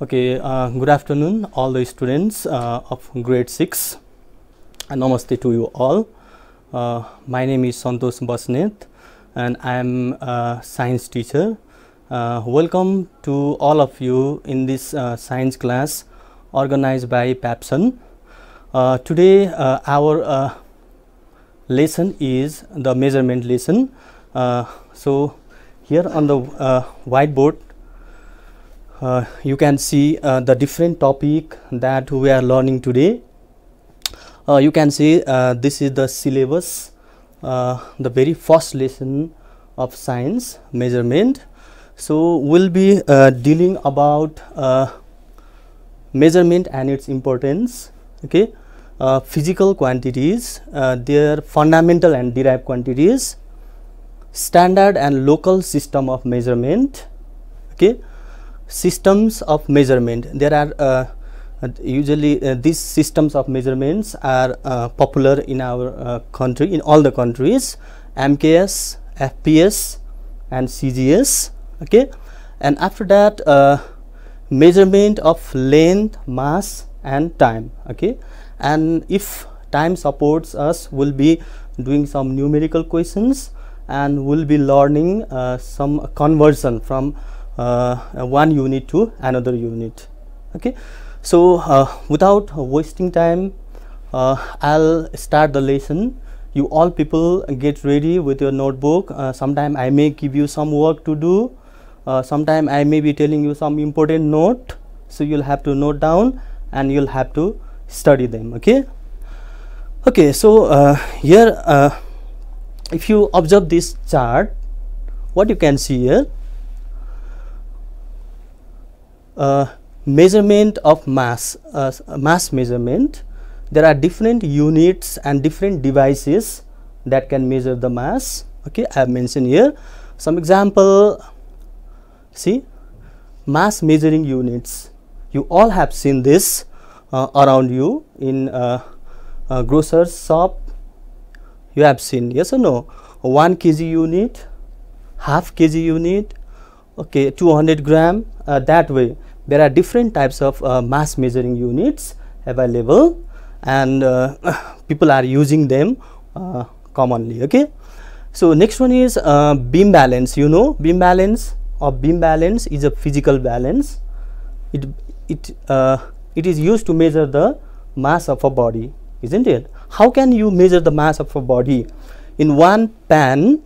Okay, uh, good afternoon, all the students uh, of grade 6. And namaste to you all. Uh, my name is Santosh Basnet and I am a science teacher. Uh, welcome to all of you in this uh, science class organized by PAPSON. Uh, today, our lesson is the measurement lesson. so, here on the whiteboard, uh, you can see uh, the different topic that we are learning today uh, you can see uh, this is the syllabus uh, the very first lesson of science measurement so we'll be uh, dealing about measurement and its importance okay physical quantities their fundamental and derived quantities standard and local system of measurement okay systems of measurement there are uh, usually uh, these systems of measurements are uh, popular in our uh, country in all the countries MKS, FPS and CGS okay and after that uh, measurement of length, mass and time okay and if time supports us we'll be doing some numerical questions and we'll be learning uh, some conversion from uh, uh, one unit to another unit okay so uh, without wasting time I'll start the lesson you all people get ready with your notebook uh, sometime I may give you some work to do uh, sometime I may be telling you some important note so you'll have to note down and you'll have to study them okay okay so uh, here uh, if you observe this chart what you can see here uh, measurement of mass, uh, mass measurement, there are different units and different devices that can measure the mass. Okay, I have mentioned here some example. See, mass measuring units. You all have seen this uh, around you in uh, uh, grocer's shop. You have seen yes or no? One kg unit, half kg unit, okay, 200 gram uh, that way there are different types of uh, mass measuring units available and uh, people are using them uh, commonly okay so next one is uh, beam balance you know beam balance or beam balance is a physical balance it it uh, it is used to measure the mass of a body isn't it how can you measure the mass of a body in one pan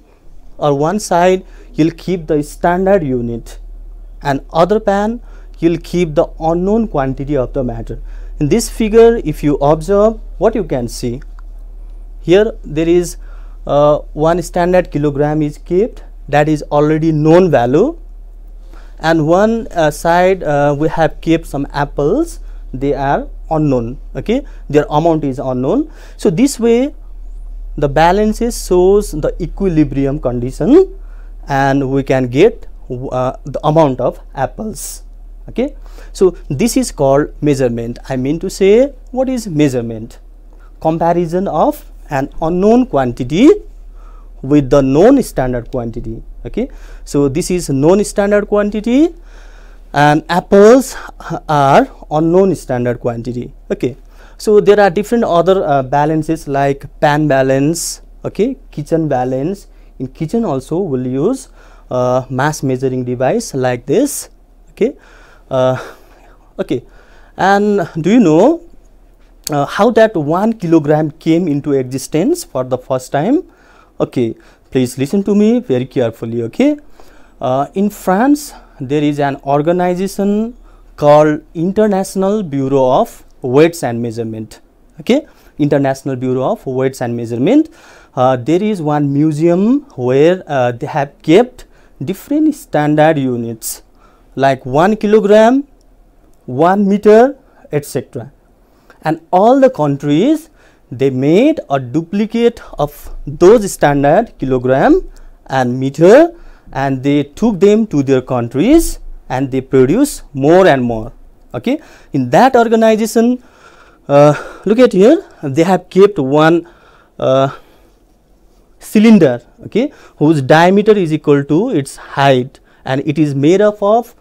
or one side you'll keep the standard unit and other pan you will keep the unknown quantity of the matter. In this figure if you observe what you can see here there is uh, one standard kilogram is kept that is already known value and one uh, side uh, we have kept some apples they are unknown okay their amount is unknown so this way the balances shows the equilibrium condition and we can get uh, the amount of apples okay so this is called measurement i mean to say what is measurement comparison of an unknown quantity with the known standard quantity okay so this is known standard quantity and apples are unknown standard quantity okay so there are different other uh, balances like pan balance okay kitchen balance in kitchen also we'll use uh, mass measuring device like this okay uh, okay and do you know uh, how that 1 kilogram came into existence for the first time okay please listen to me very carefully okay uh, in france there is an organization called international bureau of weights and measurement okay international bureau of weights and measurement uh, there is one museum where uh, they have kept different standard units like 1 kilogram, 1 meter, etc. And all the countries they made a duplicate of those standard kilogram and meter and they took them to their countries and they produce more and more. Okay, in that organization, uh, look at here, they have kept one uh, cylinder okay whose diameter is equal to its height and it is made up of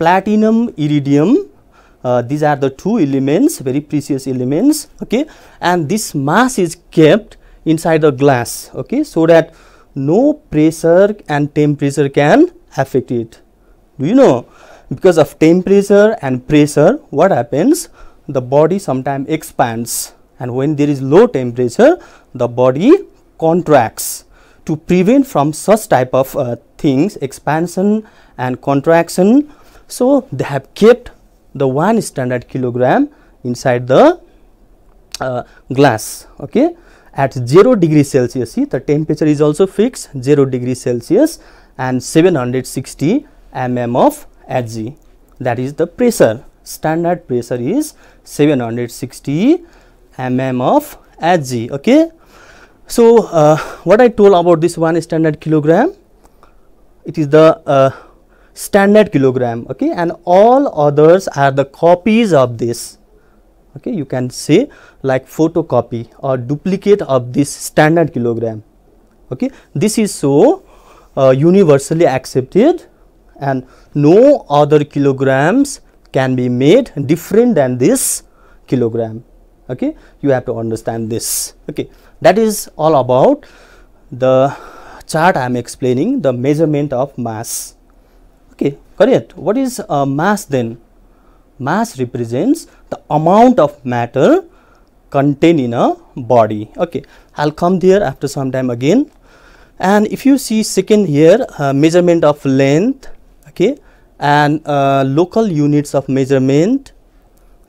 platinum iridium uh, these are the two elements very precious elements okay and this mass is kept inside the glass okay so that no pressure and temperature can affect it do you know because of temperature and pressure what happens the body sometimes expands and when there is low temperature the body contracts to prevent from such type of uh, things expansion and contraction so, they have kept the 1 standard kilogram inside the uh, glass okay at 0 degree celsius see the temperature is also fixed 0 degree celsius and 760 mm of Hg that is the pressure standard pressure is 760 mm of Hg okay so uh, what i told about this one standard kilogram it is the uh, standard kilogram okay and all others are the copies of this okay you can say like photocopy or duplicate of this standard kilogram okay this is so uh, universally accepted and no other kilograms can be made different than this kilogram okay you have to understand this okay that is all about the chart i am explaining the measurement of mass correct what is uh, mass then mass represents the amount of matter contained in a body okay i'll come there after some time again and if you see second here uh, measurement of length okay and uh, local units of measurement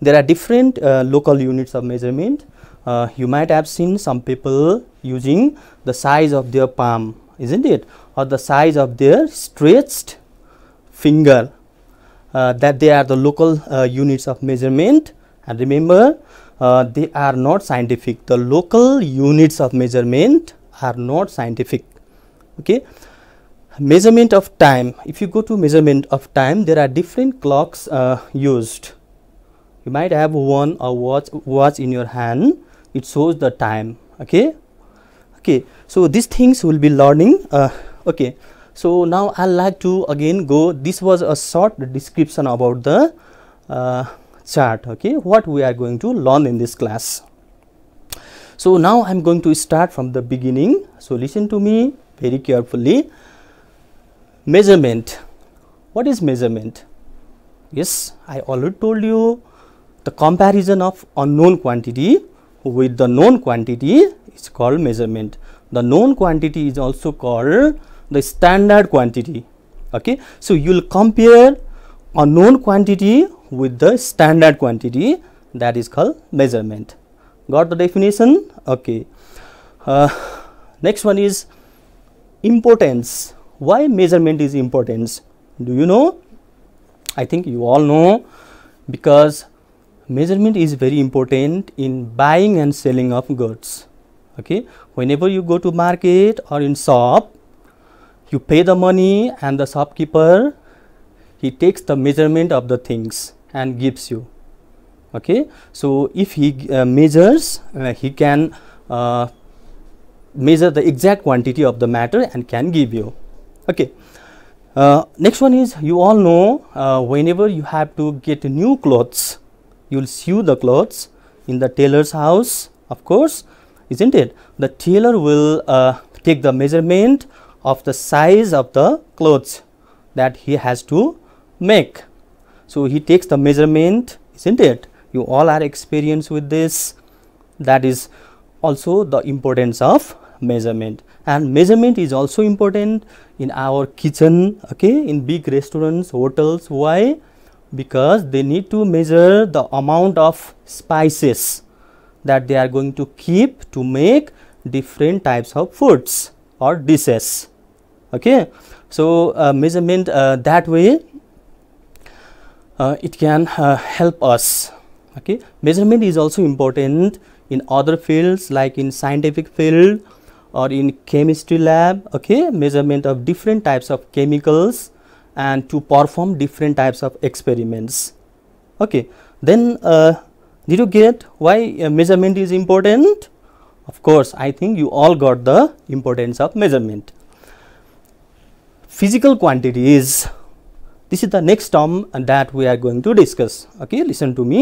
there are different uh, local units of measurement uh, you might have seen some people using the size of their palm isn't it or the size of their stretched finger uh, that they are the local uh, units of measurement and remember uh, they are not scientific the local units of measurement are not scientific okay measurement of time if you go to measurement of time there are different clocks uh, used you might have one or watch watch in your hand it shows the time okay okay so these things will be learning uh, okay so, now I like to again go this was a short description about the uh, chart okay what we are going to learn in this class. So, now I am going to start from the beginning. So, listen to me very carefully measurement what is measurement yes I already told you the comparison of unknown quantity with the known quantity is called measurement. The known quantity is also called the standard quantity okay so you will compare a known quantity with the standard quantity that is called measurement got the definition okay uh, next one is importance why measurement is importance do you know i think you all know because measurement is very important in buying and selling of goods okay whenever you go to market or in shop you pay the money and the shopkeeper he takes the measurement of the things and gives you okay so if he uh, measures uh, he can uh, measure the exact quantity of the matter and can give you okay uh, next one is you all know uh, whenever you have to get new clothes you will sew the clothes in the tailor's house of course isn't it the tailor will uh, take the measurement of the size of the clothes that he has to make. So he takes the measurement, isn't it? You all are experienced with this. That is also the importance of measurement and measurement is also important in our kitchen okay in big restaurants hotels why because they need to measure the amount of spices that they are going to keep to make different types of foods or dishes okay so uh, measurement uh, that way uh, it can uh, help us okay measurement is also important in other fields like in scientific field or in chemistry lab okay measurement of different types of chemicals and to perform different types of experiments okay then uh, did you get why uh, measurement is important of course i think you all got the importance of measurement physical quantity is this is the next term that we are going to discuss okay listen to me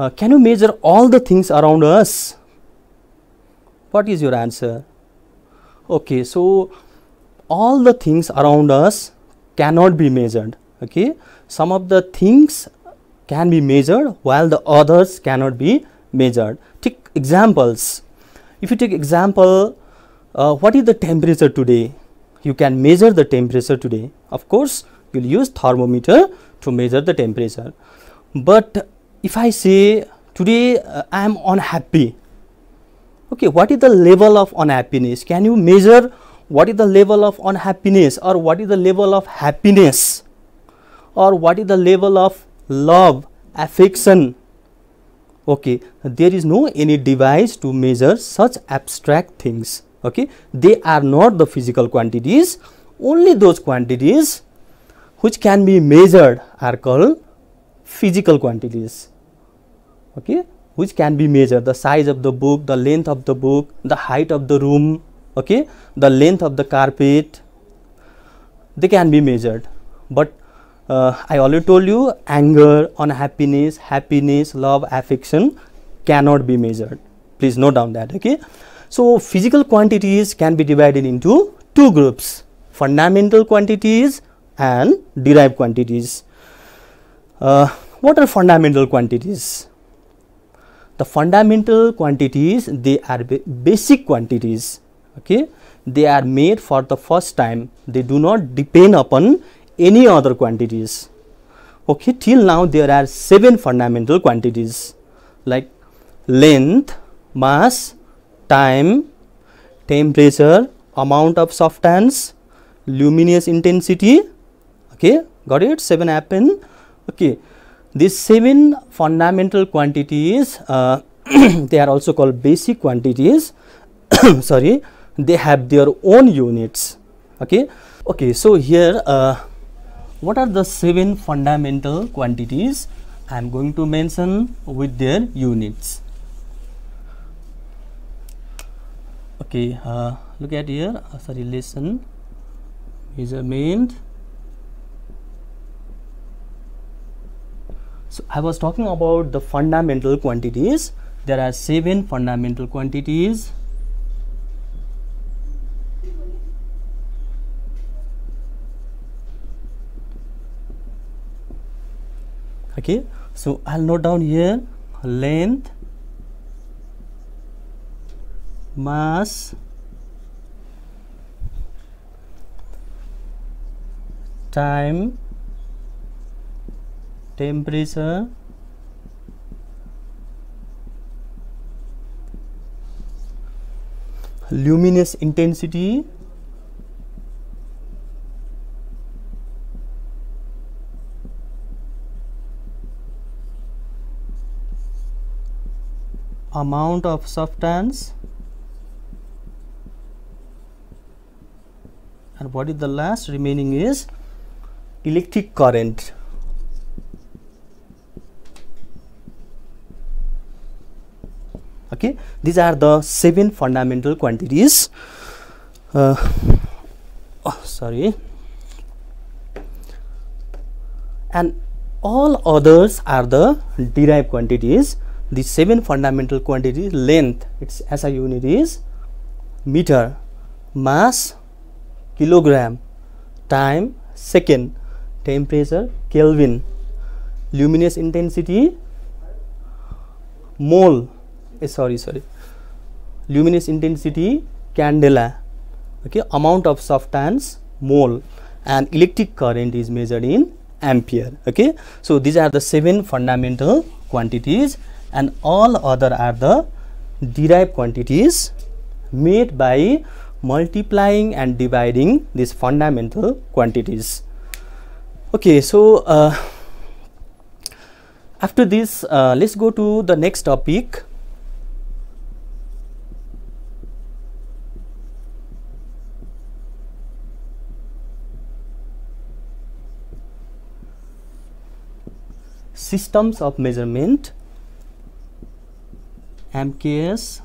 uh, can you measure all the things around us what is your answer okay so all the things around us cannot be measured okay some of the things can be measured while the others cannot be measured take examples if you take example uh, what is the temperature today you can measure the temperature today of course you will use thermometer to measure the temperature but if i say today uh, i am unhappy okay what is the level of unhappiness can you measure what is the level of unhappiness or what is the level of happiness or what is the level of love affection okay there is no any device to measure such abstract things okay they are not the physical quantities only those quantities which can be measured are called physical quantities okay which can be measured the size of the book the length of the book the height of the room okay the length of the carpet they can be measured but uh, i already told you anger unhappiness happiness love affection cannot be measured please note down that okay so, physical quantities can be divided into two groups fundamental quantities and derived quantities. Uh, what are fundamental quantities? The fundamental quantities they are ba basic quantities okay they are made for the first time they do not depend upon any other quantities okay till now there are seven fundamental quantities like length mass time, temperature, amount of substance, luminous intensity, okay, got it, 7 happen, okay. These 7 fundamental quantities, uh, they are also called basic quantities, sorry, they have their own units, okay. Okay, so here, uh, what are the 7 fundamental quantities? I am going to mention with their units. okay uh, look at here as uh, a relation measurement so i was talking about the fundamental quantities there are seven fundamental quantities okay so i'll note down here length mass time temperature luminous intensity amount of substance what is the last remaining is electric current okay these are the seven fundamental quantities uh, oh, sorry and all others are the derived quantities the seven fundamental quantities length its SI unit is meter mass kilogram time second temperature kelvin luminous intensity mole eh, sorry sorry luminous intensity candela okay amount of substance mole and electric current is measured in ampere okay so these are the seven fundamental quantities and all other are the derived quantities made by multiplying and dividing these fundamental quantities okay so uh, after this uh, let's go to the next topic systems of measurement MKS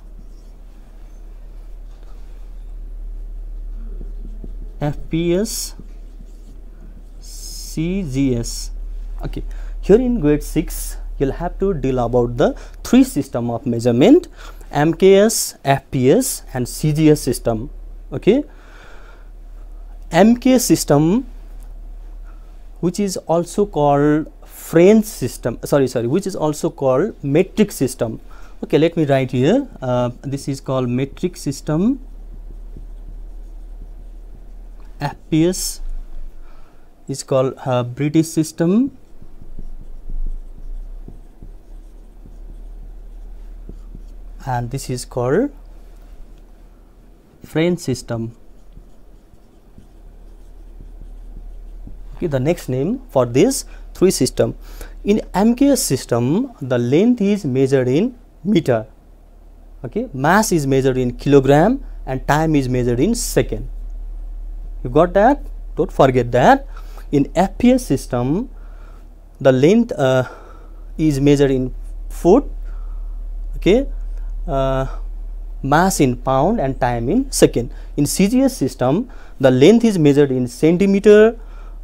FPS CGS okay here in grade 6 you'll have to deal about the three system of measurement MKS FPS and CGS system okay MKS system which is also called French system sorry sorry which is also called metric system okay let me write here uh, this is called metric system FPS is called uh, British system and this is called French system. Okay, the next name for this three system. In MKS system, the length is measured in meter. Okay, mass is measured in kilogram and time is measured in second you got that don't forget that in FPS system the length uh, is measured in foot okay uh, mass in pound and time in second in CGS system the length is measured in centimeter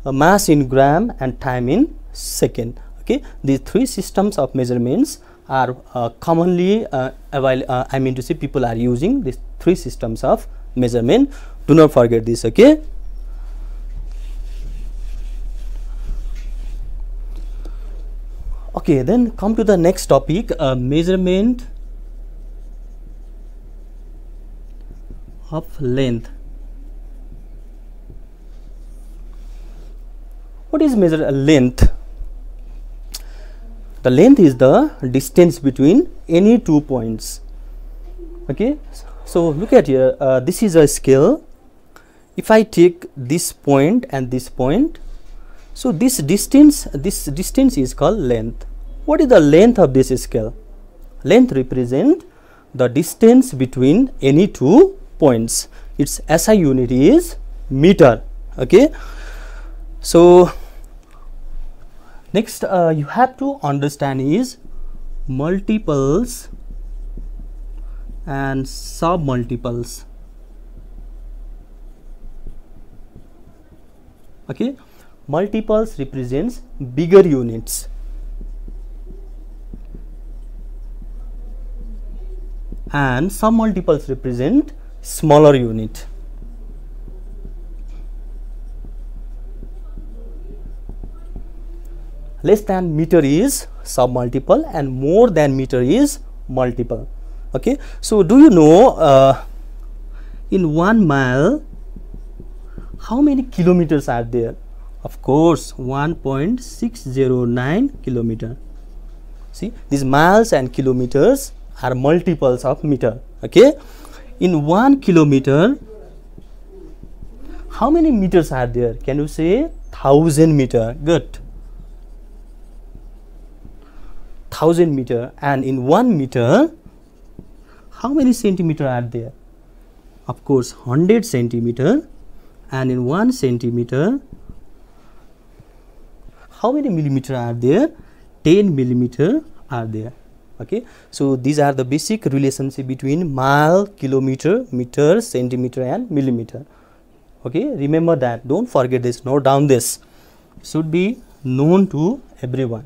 uh, mass in gram and time in second okay these three systems of measurements are uh, commonly uh, uh, I mean to say people are using these three systems of measurement do not forget this okay okay then come to the next topic uh, measurement of length what is measure uh, length the length is the distance between any two points okay so look at here uh, this is a scale if I take this point and this point so this distance this distance is called length what is the length of this scale length represent the distance between any two points its SI unit is meter okay so next uh, you have to understand is multiples and submultiples okay multiples represents bigger units and submultiples represent smaller unit less than meter is submultiple and more than meter is multiple okay so do you know uh, in one mile how many kilometers are there of course 1.609 kilometer see these miles and kilometers are multiples of meter okay in one kilometer how many meters are there can you say thousand meter good 1000 meter and in 1 meter how many centimeter are there of course 100 centimeter and in 1 centimeter how many millimeter are there 10 millimeter are there okay so these are the basic relationship between mile kilometer meter centimeter and millimeter okay remember that don't forget this note down this should be known to everyone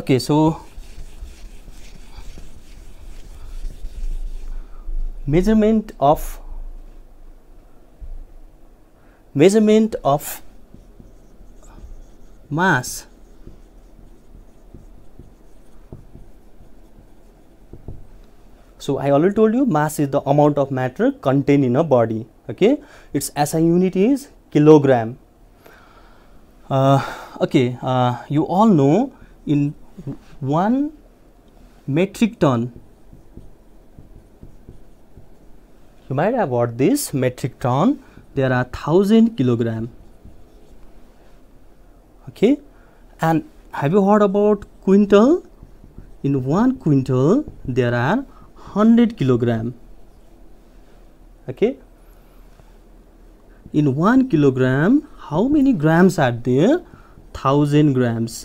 okay so measurement of measurement of mass so i already told you mass is the amount of matter contained in a body okay its SI unit is kilogram uh, okay uh, you all know in 1 metric ton you might have what this metric ton there are 1000 kilogram okay and have you heard about quintal in one quintal there are 100 kilogram okay in one kilogram how many grams are there 1000 grams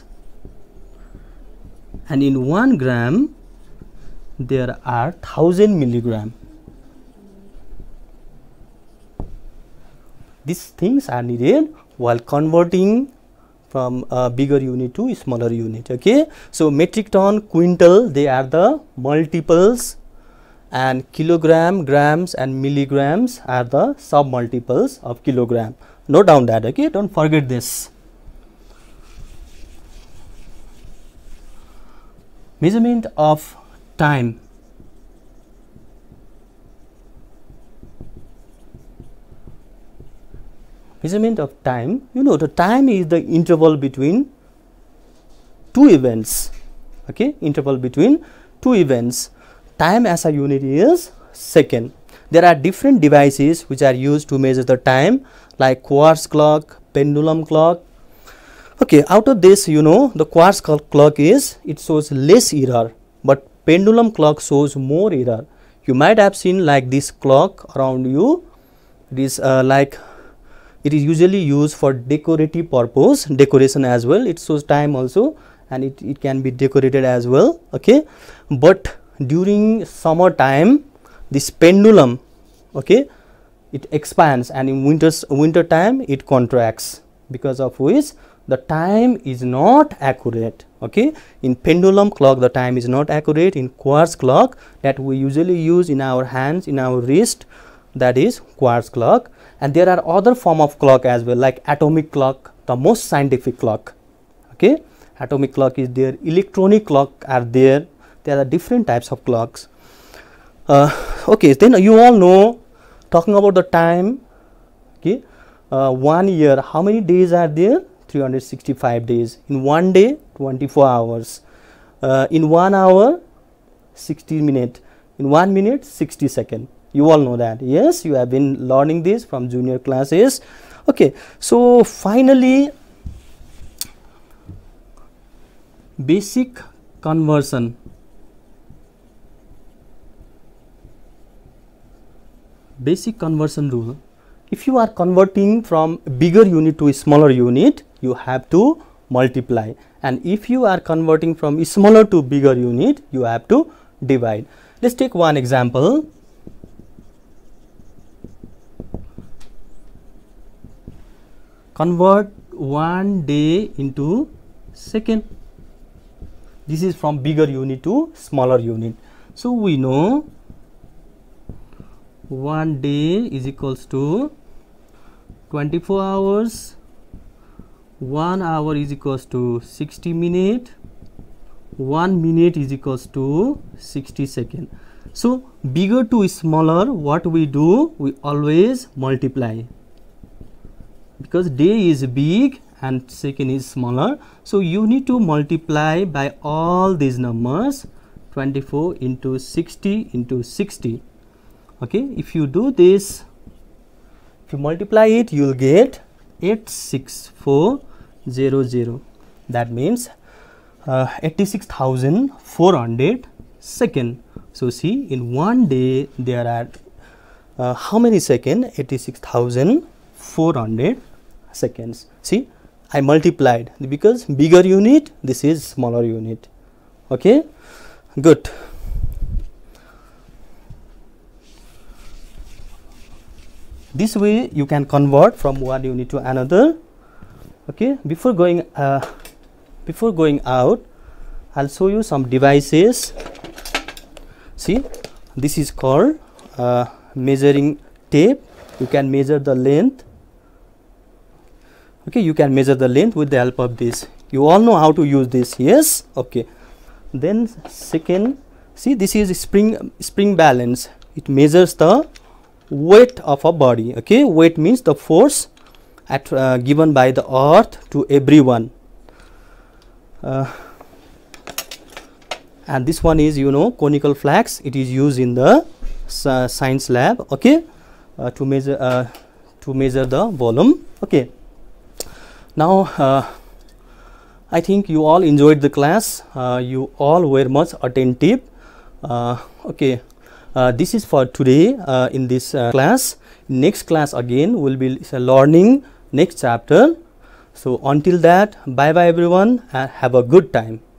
and in 1 gram there are 1000 milligram these things are needed while converting from a bigger unit to smaller unit okay so metric ton quintal they are the multiples and kilogram grams and milligrams are the sub multiples of kilogram note down that okay don't forget this measurement of time measurement of time you know the time is the interval between two events okay interval between two events time as a unit is second there are different devices which are used to measure the time like quartz clock pendulum clock okay out of this you know the quartz clock is it shows less error but pendulum clock shows more error you might have seen like this clock around you it is uh, like it is usually used for decorative purpose decoration as well it shows time also and it, it can be decorated as well okay but during summer time this pendulum okay it expands and in winters winter time it contracts because of which the time is not accurate okay in pendulum clock the time is not accurate in quartz clock that we usually use in our hands in our wrist that is quartz clock and there are other form of clock as well like atomic clock the most scientific clock okay atomic clock is there electronic clock are there there are different types of clocks uh, okay then you all know talking about the time okay uh, one year how many days are there 365 days in one day 24 hours uh, in one hour 60 minute in one minute 60 second you all know that yes you have been learning this from junior classes okay so finally basic conversion basic conversion rule if you are converting from bigger unit to smaller unit you have to multiply and if you are converting from smaller to bigger unit you have to divide let's take one example convert one day into second this is from bigger unit to smaller unit so we know one day is equals to 24 hours 1 hour is equals to 60 minute 1 minute is equals to 60 second so bigger to smaller what we do we always multiply because day is big and second is smaller so you need to multiply by all these numbers 24 into 60 into 60 okay if you do this if you multiply it you will get 864 zero zero. That means uh, 86,400 second. So see in one day there are uh, how many second? 86,400 seconds. See I multiplied because bigger unit this is smaller unit. Okay, good. This way you can convert from one unit to another okay before going uh, before going out I'll show you some devices see this is called uh, measuring tape you can measure the length okay you can measure the length with the help of this you all know how to use this yes okay then second see this is spring spring balance it measures the weight of a body okay weight means the force at, uh, given by the earth to everyone uh, and this one is you know conical flax it is used in the uh, science lab okay uh, to measure uh, to measure the volume okay now uh, i think you all enjoyed the class you all were much attentive okay this is for today in this class next class again we will be learning next chapter. So, until that bye bye everyone and have a good time.